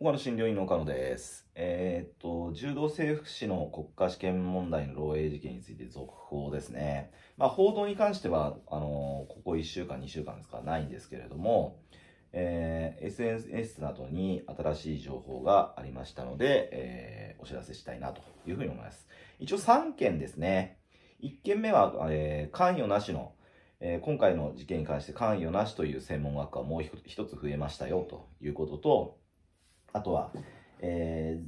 岡野診療院の岡野です。えー、っと、柔道整復師の国家試験問題の漏洩事件について続報ですね。まあ、報道に関しては、あの、ここ1週間、2週間ですか、ないんですけれども、えー、SNS などに新しい情報がありましたので、えー、お知らせしたいなというふうに思います。一応3件ですね。1件目は、えー、関与なしのえー、今回の事件に関して関与なしという専門学科はもう一つ増えましたよということと、あとは、えー、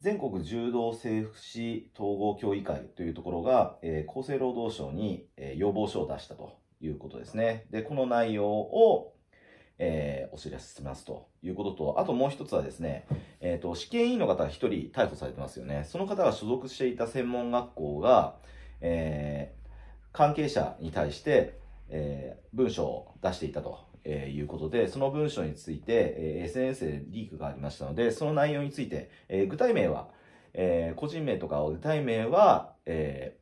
全国柔道整復師統合協議会というところが、えー、厚生労働省に、えー、要望書を出したということですね。で、この内容を、えー、お知らせしますということと、あともう一つはですね、えっ、と、試験委員の方が1人逮捕されてますよね。その方が所属していた専門学校が、え関係者に対して、え文書を出していたとえー、いうことで、その文章について、えー、SNS でリークがありましたので、その内容について、えー、具体名は、えー、個人名とか具体名は、え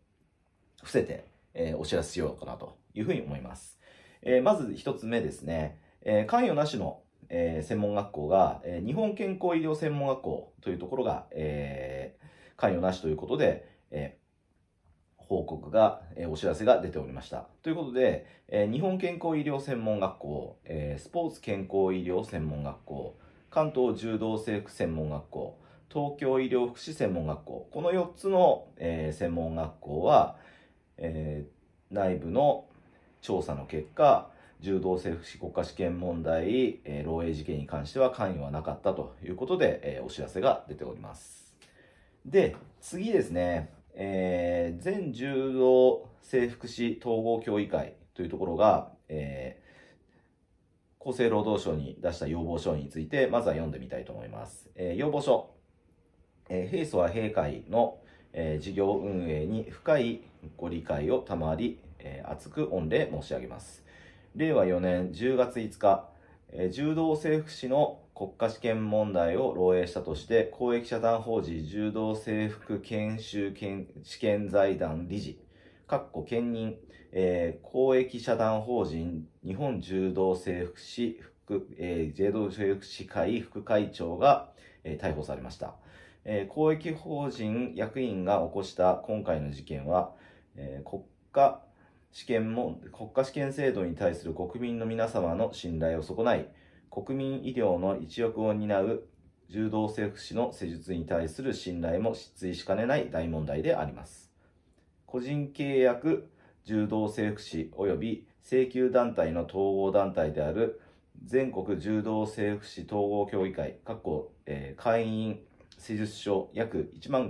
ー、伏せて、えー、お知らせしようかなというふうに思います。えー、まず一つ目ですね、えー、関与なしの、えー、専門学校が、えー、日本健康医療専門学校というところが、えー、関与なしということで、えー報告が、えー、お知らせが出ておりました。ということで、えー、日本健康医療専門学校、えー、スポーツ健康医療専門学校、関東柔道整復専門学校、東京医療福祉専門学校、この4つの、え専門学校は、え内部の調査の結果、柔道整復師国家試験問題、え漏洩事件に関しては関与はなかったということで、えお知らせが出ております。で、次ですね。えー、全柔道征服師統合協議会というところが、えー、厚生労働省に出した要望書について、まずは読んでみたいと思います。えー、要望書。えー、平素は閉会の、えー、事業運営に深いご理解を賜り、えー、厚く御礼申し上げます。令和4年10月5日、えー、柔道整復師の国家試験問題を漏洩したとして、公益社団法人柔道整復研修研試験財団理事、かっこ兼任、えー、公益社団法人日本柔道整復師副、えー、柔道整復師会副会長が、えー、逮捕されました。えー、公益法人役員が起こした今回の事件は、えー、国家試験も、国家試験制度に対する国民の皆様の信頼を損ない、国民医療の一翼を担う柔道整復師の施術に対する信頼も失墜しかねない大問題であります。個人契約柔道整復師及び請求団体の統合団体である全国柔道整復師統合協議会、えー、会員施術所約1万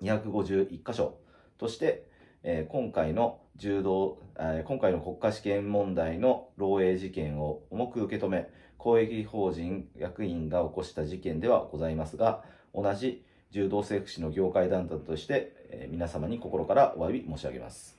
5251箇所として、えー、今回の柔道、え今回の国家試験問題の漏洩事件を重く受け止め、公益法人役員が起こした事件ではございますが、同じ柔道整復師の業界団体として、え皆様に心からお詫び申し上げます。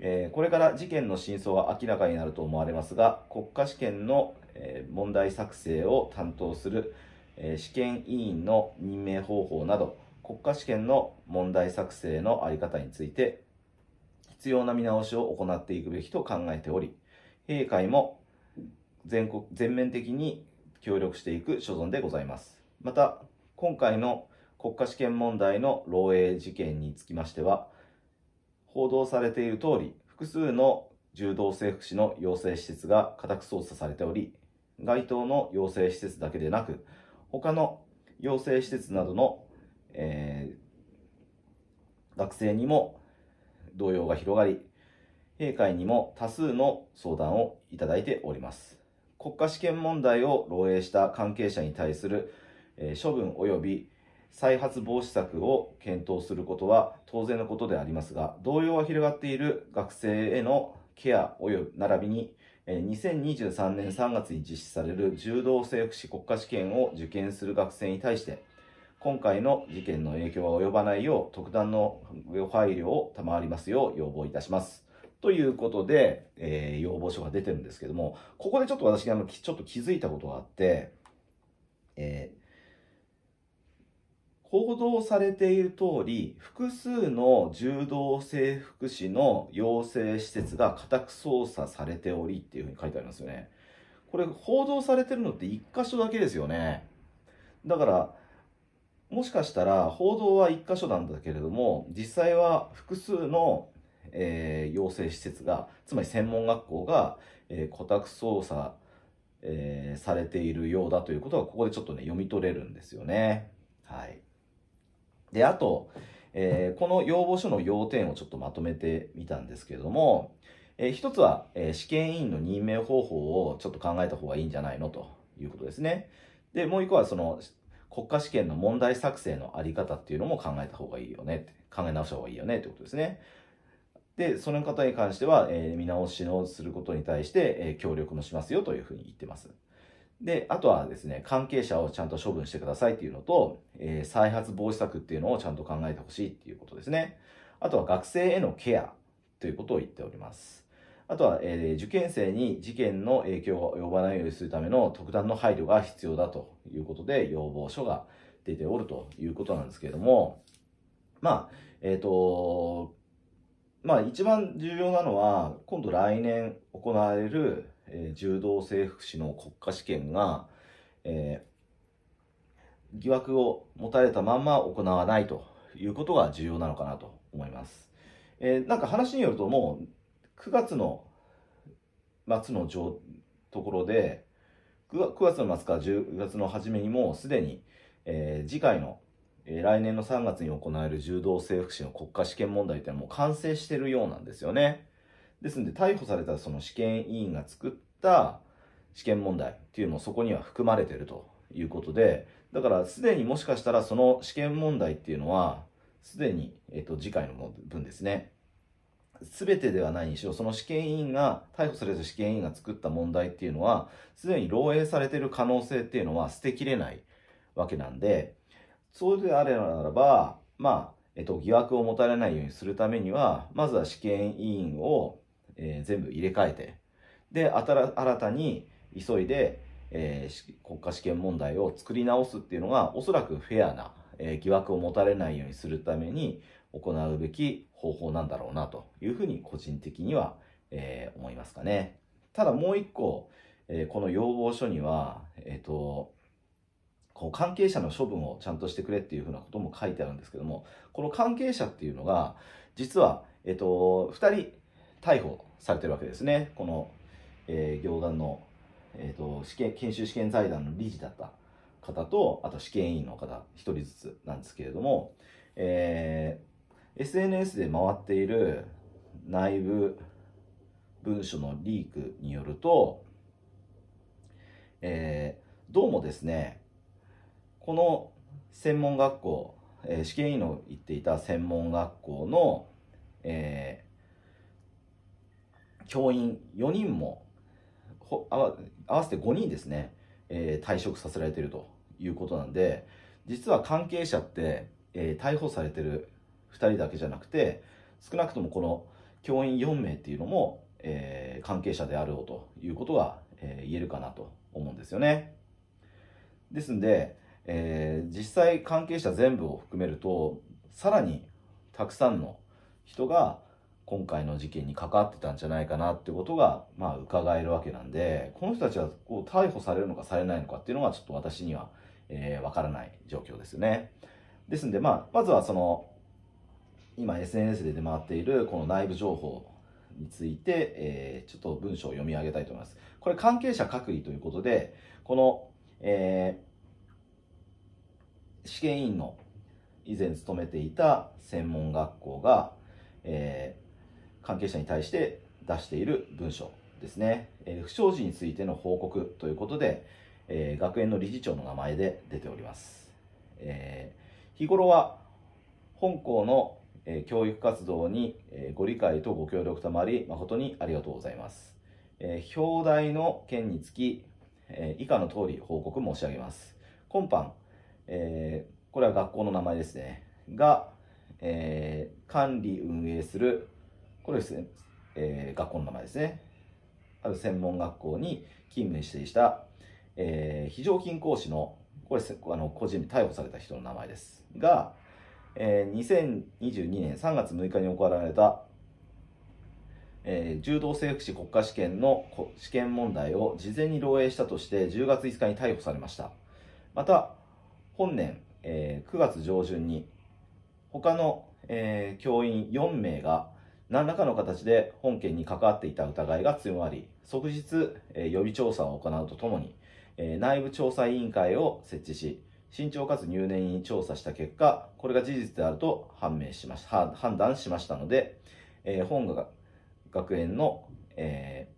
えこれから事件の真相は明らかになると思われますが、国家試験の、え問題作成を担当する、え試験委員の任命方法など、国家試験の問題作成の在り方について必要な見直しを行っていくべきと考えており、閉会も全国全面的に協力していく所存でございます。また、今回の国家試験問題の漏洩事件につきましては、報道されている通り、複数の柔道整復師の養成施設が家宅捜査されており、該当の養成施設だけでなく、他の養成施設などの、えー、学生にも動揺が広がり、閉会にも多数の相談をいただいております。国家試験問題を漏洩した関係者に対する、え処分及び再発防止策を検討することは当然のことでありますが、動揺が広がっている学生へのケア及び並びに、2023年3月に実施される柔道整復師国家試験を受験する学生に対して、今回の事件の影響は及ばないよう、特段の配慮を賜りますよう要望いたします。ということで、えー、要望書が出てるんですけども、ここでちょっと私がちょっと気づいたことがあって、えー、報道されている通り、複数の柔道整復師の養成施設が家宅捜査されておりっていうふうに書いてありますよね。これ報道されてるのって一箇所だけですよね。だから、もしかしたら報道は1箇所なんだけれども実際は複数の、えー、養成施設がつまり専門学校が、えー、顧宅捜査、えー、されているようだということがここでちょっとね読み取れるんですよね。はい、であと、えー、この要望書の要点をちょっとまとめてみたんですけれども、えー、一つは、えー、試験委員の任命方法をちょっと考えた方がいいんじゃないのということですね。でもう一個はその国家試験の問題作成のあり方っていうのも考えた方がいいよねって、考え直した方がいいよねってことですね。で、その方に関しては、えー、見直しをすることに対して、えー、協力もしますよというふうに言ってます。で、あとはですね、関係者をちゃんと処分してくださいっていうのと、えー、再発防止策っていうのをちゃんと考えてほしいっていうことですね。あとは学生へのケアということを言っております。あとは、えー、受験生に事件の影響を及ばないようにするための特段の配慮が必要だということで、要望書が出ておるということなんですけれども、まあ、えっ、ー、と、まあ一番重要なのは、今度来年行われる、えー、柔道整復師の国家試験が、えー、疑惑を持たれたまんま行わないということが重要なのかなと思います。えー、なんか話によるともう9月の末のところで9、月の末か10月の初めにもうすでに、えー、次回の、えー、来年の3月に行える柔道整復師の国家試験問題ってもう完成してるようなんですよね。ですんで、逮捕されたその試験委員が作った試験問題っていうのもそこには含まれてるということで、だからすでにもしかしたらその試験問題っていうのは、すでに、えっ、と、次回の分ですね。全てではないにしろ、その試験委員が、逮捕されず試験委員が作った問題っていうのは、すでに漏洩されてる可能性っていうのは捨てきれないわけなんで、そうであれならば、まあ、えっと、疑惑を持たれないようにするためには、まずは試験委員を、えー、全部入れ替えて、で、新たに急いで、えー、国家試験問題を作り直すっていうのが、おそらくフェアな、えー、疑惑を持たれないようにするために、行うべき方法なんだろうなというふうに個人的には、えー、思いますかね。ただもう一個、えー、この要望書には、えっ、ー、と、こう関係者の処分をちゃんとしてくれっていうふうなことも書いてあるんですけども、この関係者っていうのが、実は、えっ、と、2人逮捕されてるわけですね。この、えー、行団の、えっ、と、試験、研修試験財団の理事だった方と、あと試験委員の方、1人ずつなんですけれども、えー、SNS で回っている内部文書のリークによると、えー、どうもですね、この専門学校、えー、試験委員の言っていた専門学校の、えー、教員4人もほあ合わせて5人ですね、えー、退職させられているということなんで実は関係者って、えー、逮捕されてる2人だけじゃなくて少なくともこの教員4名っていうのも、えー、関係者であろうということが、えー、言えるかなと思うんですよね。ですんで、えー、実際関係者全部を含めるとさらにたくさんの人が今回の事件に関わってたんじゃないかなってことが、まあ、伺えるわけなんでこの人たちはこう逮捕されるのかされないのかっていうのがちょっと私には、えー、分からない状況ですね。ですんで、まあ、まずはその今 SNS で出回っているこの内部情報について、えー、ちょっと文章を読み上げたいと思います。これ関係者隔離ということで、この、えー、試験委員の以前勤めていた専門学校が、えー、関係者に対して出している文章ですね、えー、不祥事についての報告ということで、えー、学園の理事長の名前で出ております、えー、日頃は本校のえ教育活動に、えご理解とご協力たまり、誠にありがとうございます。え表題の件につき、え以下の通り報告申し上げます。今般、えこれは学校の名前ですね。が、え管理運営する、これですね、え学校の名前ですね。ある専門学校に勤務していた、え非常勤講師の、これあの個人に逮捕された人の名前です。が、えー、2022年3月6日に行われた、えー、柔道整復師国家試験の試験問題を事前に漏洩したとして10月5日に逮捕されましたまた本年、えー、9月上旬に他の、えー、教員4名が何らかの形で本件に関わっていた疑いが強まり即日、えー、予備調査を行うとともに、えー、内部調査委員会を設置し慎重かつ入念に調査した結果、これが事実であると判明しました、判断しましたので、えー、本学園の、え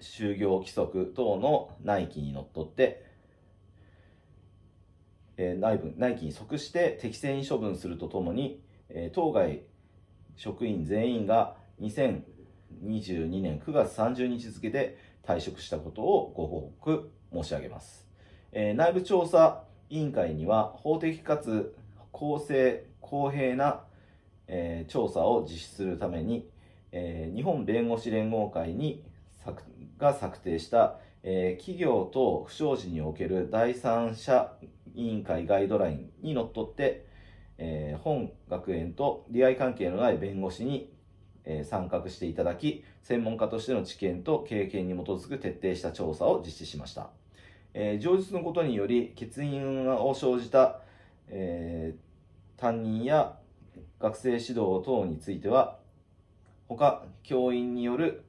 ー、就業規則等の内規にのっとって、えー、内部内規に即して適正に処分するとともに、えー、当該職員全員が2022年9月30日付で退職したことをご報告申し上げます。え内部調査委員会には法的かつ公正公平な、え調査を実施するために、え日本弁護士連合会にが策定した、え企業等不祥事における第三者委員会ガイドラインにのっとって、え本学園と利害関係のない弁護士に、え参画していただき、専門家としての知見と経験に基づく徹底した調査を実施しました。えー、上述のことにより欠員を生じた、えー、担任や学生指導等については他教員による、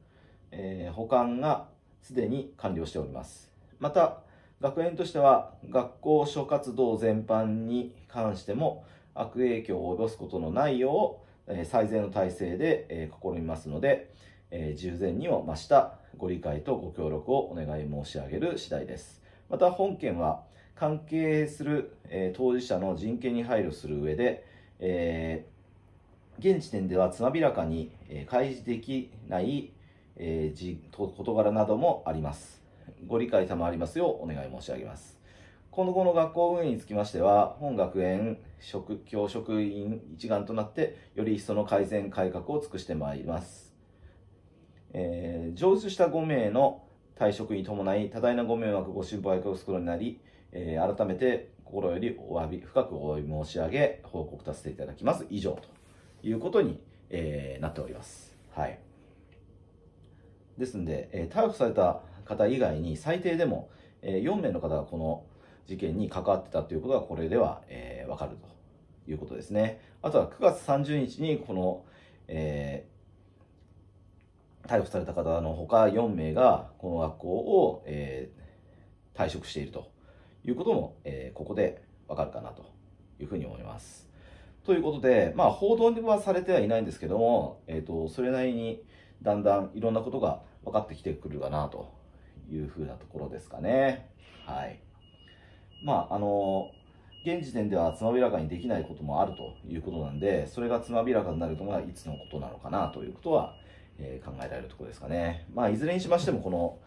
えー、保管がすでに完了しておりますまた学園としては学校諸活動全般に関しても悪影響を及ぼすことのないよう、え最善の体制で、え試みますので、え従前にも増したご理解とご協力をお願い申し上げる次第です。また本件は関係する、えー、当事者の人権に配慮する上で、えー、現時点ではつまびらかに、えー、開示できない、えー、事柄などもあります。ご理解賜りますようお願い申し上げます。今後の学校運営につきましては、本学園職教職員一丸となって、より一層の改善改革を尽くしてまいります。えー、上述した5名の退職に伴い多大なご迷惑ご心配をおすことになり、えー、改めて心よりお詫び深くお詫び申し上げ報告させていただきます以上ということに、えー、なっておりますはいですんで、えー、逮捕された方以外に最低でも、え4名の方がこの事件に関わってたということがこれでは、えー、分かるということですねあとは9月30日にこの、えー逮捕された方のほか4名がこの学校を、えー、退職しているということも、えー、ここでわかるかなというふうに思います。ということで、まあ、報道はされてはいないんですけども、えーと、それなりにだんだんいろんなことが分かってきてくるかなというふうなところですかね。はい。まあ、あの現時点ではつまびらかにできないこともあるということなんで、それがつまびらかになるのがいつのことなのかなということはえー、考えられるところですかね。まあ、いずれにしましても、この、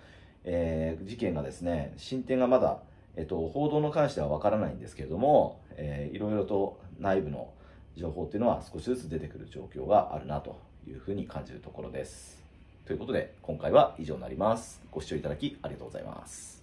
えー、事件がですね、進展がまだ、えっと、報道に関してはわからないんですけれども、えー、いろいろと内部の情報っていうのは少しずつ出てくる状況があるなというふうに感じるところです。ということで、今回は以上になります。ご視聴いただきありがとうございます。